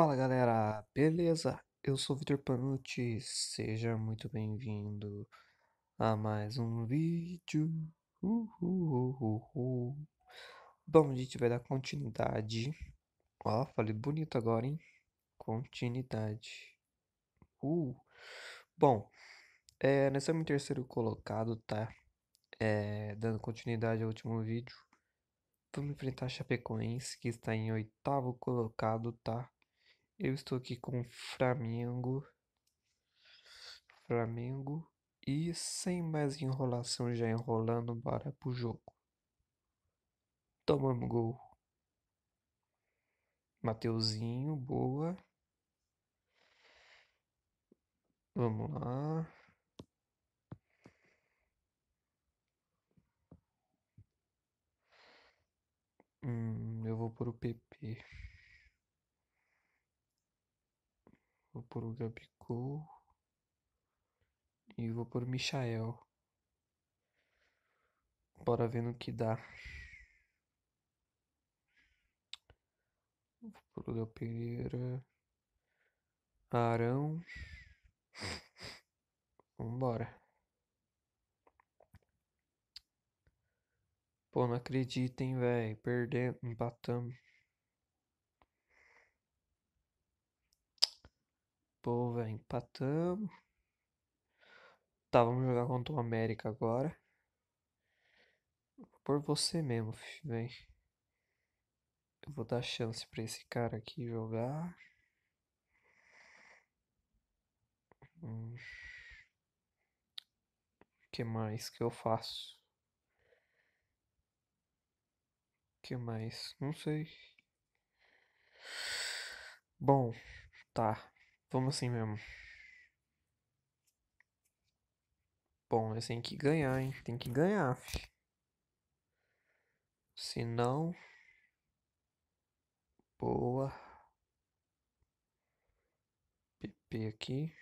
Fala galera, beleza? Eu sou o Vitor Panucci, seja muito bem-vindo a mais um vídeo. Uhul, Bom, a gente vai dar continuidade. Ó, falei bonito agora, hein? Continuidade. Uh. Bom, é, nós estamos terceiro colocado, tá? É, dando continuidade ao último vídeo. Vamos enfrentar a Chapecoense, que está em oitavo colocado, tá? Eu estou aqui com Flamengo. Flamengo. E sem mais enrolação, já enrolando, bora pro jogo. Tomamos gol. Mateuzinho, boa. Vamos lá. Hum, eu vou por o PP. Vou por o Gabigol. E vou por o Michael. Bora ver no que dá. Vou por o Léo Pereira. Arão. Vambora. Pô, não acreditem, velho. Perdemos, empatamos. Pô, velho, empatamos. Tá, vamos jogar contra o América agora. Por você mesmo, vem. Eu vou dar chance pra esse cara aqui jogar. O hum. que mais que eu faço? que mais? Não sei. Bom, tá. Vamos assim mesmo. Bom, mas tem que ganhar, hein? Tem que ganhar, fi. Se não. Boa. PP aqui.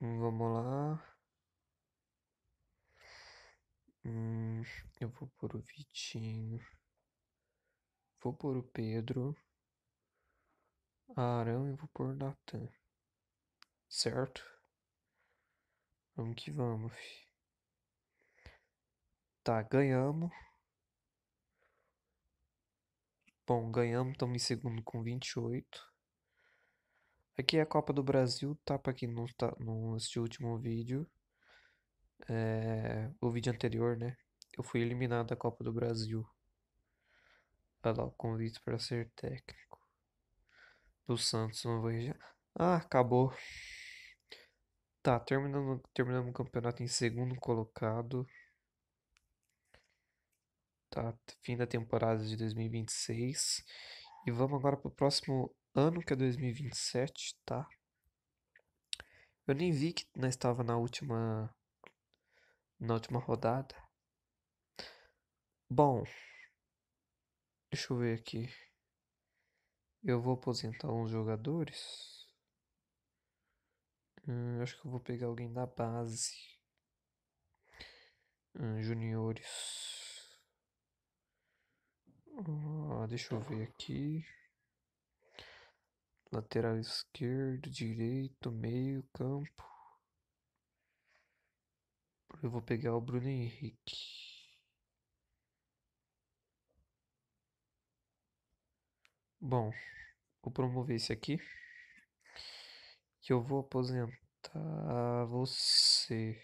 Hum, vamos lá. Hum, eu vou por o Vitinho. Vou por o Pedro. Arão e vou pôr Natan. Certo? Vamos que vamos. Tá, ganhamos. Bom, ganhamos, estamos em segundo com 28. Aqui é a Copa do Brasil, tá? Pra quem não, tá, não assistiu o último vídeo, é, o vídeo anterior, né? Eu fui eliminado da Copa do Brasil. Olha lá o convite para ser técnico do Santos. não ver. Ah, acabou. Tá, terminando, terminando o campeonato em segundo colocado. Tá, fim da temporada de 2026. E vamos agora pro próximo ano, que é 2027, tá? Eu nem vi que nós estava na última na última rodada. Bom, deixa eu ver aqui. Eu vou aposentar uns jogadores. Hum, acho que eu vou pegar alguém da base. Hum, juniores. Ah, deixa eu ver aqui. Lateral esquerdo, direito, meio, campo. Eu vou pegar o Bruno Henrique. Bom, vou promover esse aqui. Que eu vou aposentar você.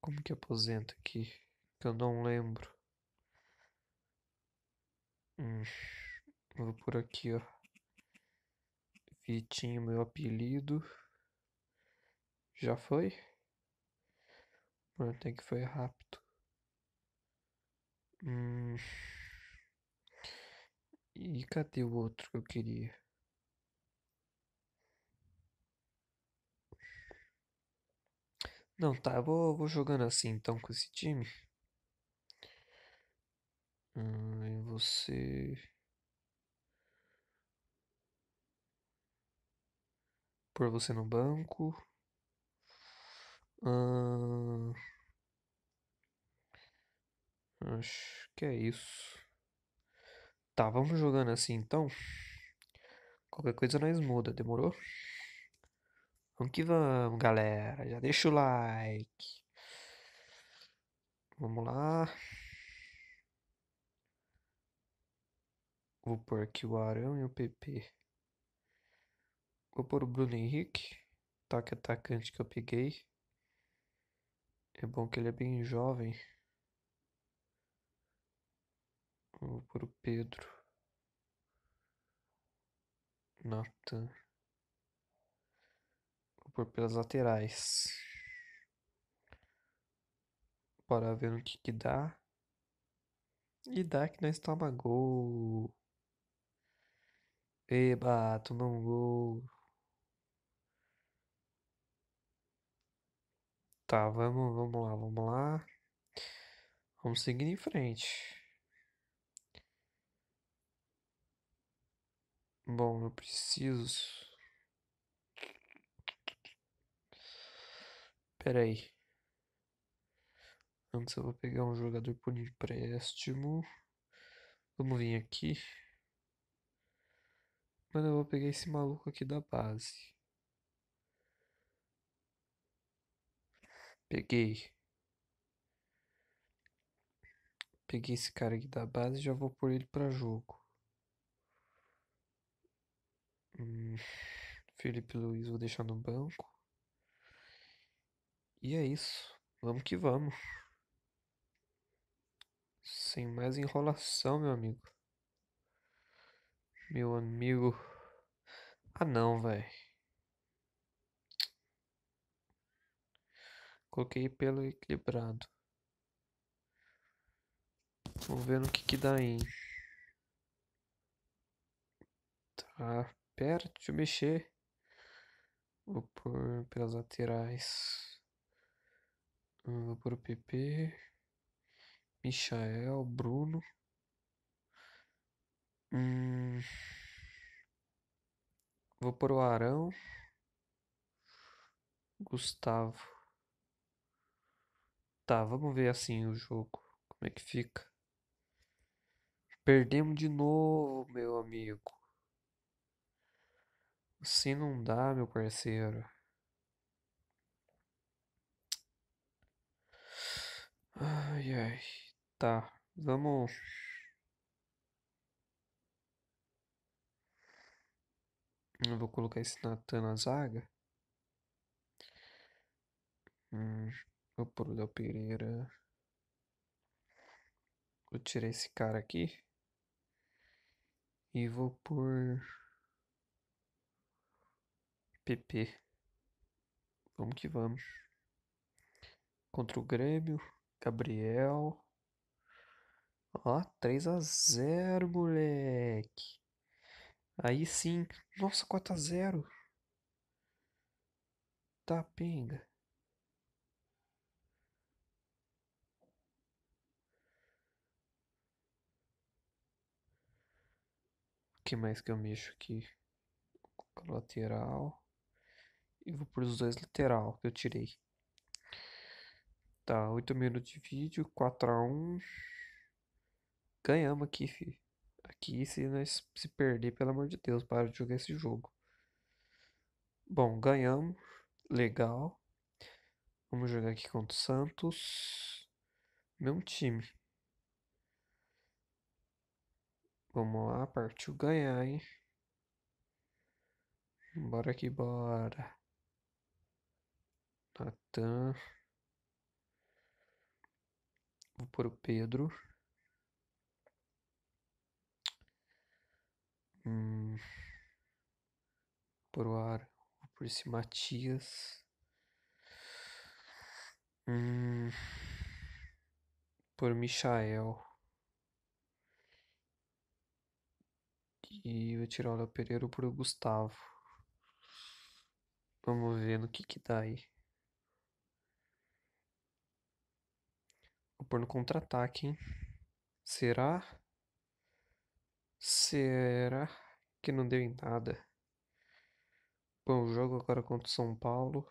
Como que aposenta aqui? Que eu não lembro. Hum, vou por aqui, ó. Vitinho, meu apelido. Já foi? Mano, tem que foi rápido. Hum. E cadê o outro que eu queria? Não, tá, vou, vou jogando assim então com esse time. Hum, você. Por você no banco. Hum... Acho que é isso. Tá, vamos jogando assim então. Qualquer coisa nós muda, demorou? Vamos que vamos, galera. Já deixa o like. Vamos lá. Vou pôr aqui o Arão e o PP. Vou pôr o Bruno Henrique. Toque atacante que eu peguei. É bom que ele é bem jovem. Vou por o Pedro. Nathan. Vou por pelas laterais. Bora ver no que que dá. E dá que nós toma gol. Eba, tomamos gol. Tá, vamos, vamos lá, vamos lá. Vamos seguir em frente. Bom, eu preciso. Pera aí. Antes eu vou pegar um jogador por empréstimo. Vamos vir aqui. Mano, eu vou pegar esse maluco aqui da base. Peguei. Peguei esse cara aqui da base e já vou pôr ele pra jogo. Hum, Felipe Luiz vou deixar no banco. E é isso. Vamos que vamos. Sem mais enrolação, meu amigo. Meu amigo. Ah, não, velho. Coloquei pelo equilibrado. Vamos ver no que que dá aí. Tá pera deixa eu mexer. Vou por pelas laterais. Vou por o PP. Michael, Bruno. Hum, vou por o Arão. Gustavo. Tá, vamos ver assim o jogo. Como é que fica? Perdemos de novo, meu amigo. Se não dá, meu parceiro. Ai, ai. Tá, vamos. Eu vou colocar esse Natan na zaga. Hum, vou pôr o Léo Pereira. Vou tirar esse cara aqui. E vou pôr. PP. Vamos que vamos. Contra o Grêmio, Gabriel. Ó, 3 a 0, moleque. Aí sim. Nossa, 4 a 0. Tá pinga. O que mais que eu mexo aqui? Lateral e vou por os dois lateral que eu tirei. Tá, 8 minutos de vídeo, 4 a 1 Ganhamos aqui, fi. Aqui, se nós se perder, pelo amor de Deus, para de jogar esse jogo. Bom, ganhamos. Legal. Vamos jogar aqui contra o Santos. Mesmo time. Vamos lá, partiu ganhar, hein? Bora que bora. Natan. Vou pôr o Pedro. Hum. Por o Ar. Vou por esse Matias. Hum. Por Michael. E vou tirar o Léo Pereira por Gustavo. Vamos ver no que que dá aí. por no contra-ataque, hein? Será? Será que não deu em nada? Bom, jogo agora contra o São Paulo.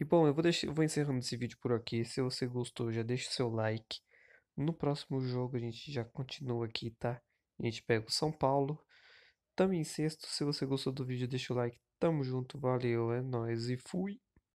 E bom, eu vou, deixar, eu vou encerrando esse vídeo por aqui. Se você gostou, já deixa o seu like. No próximo jogo a gente já continua aqui, tá? A gente pega o São Paulo. Tamo em sexto. Se você gostou do vídeo, deixa o like. Tamo junto, valeu, é nóis e fui!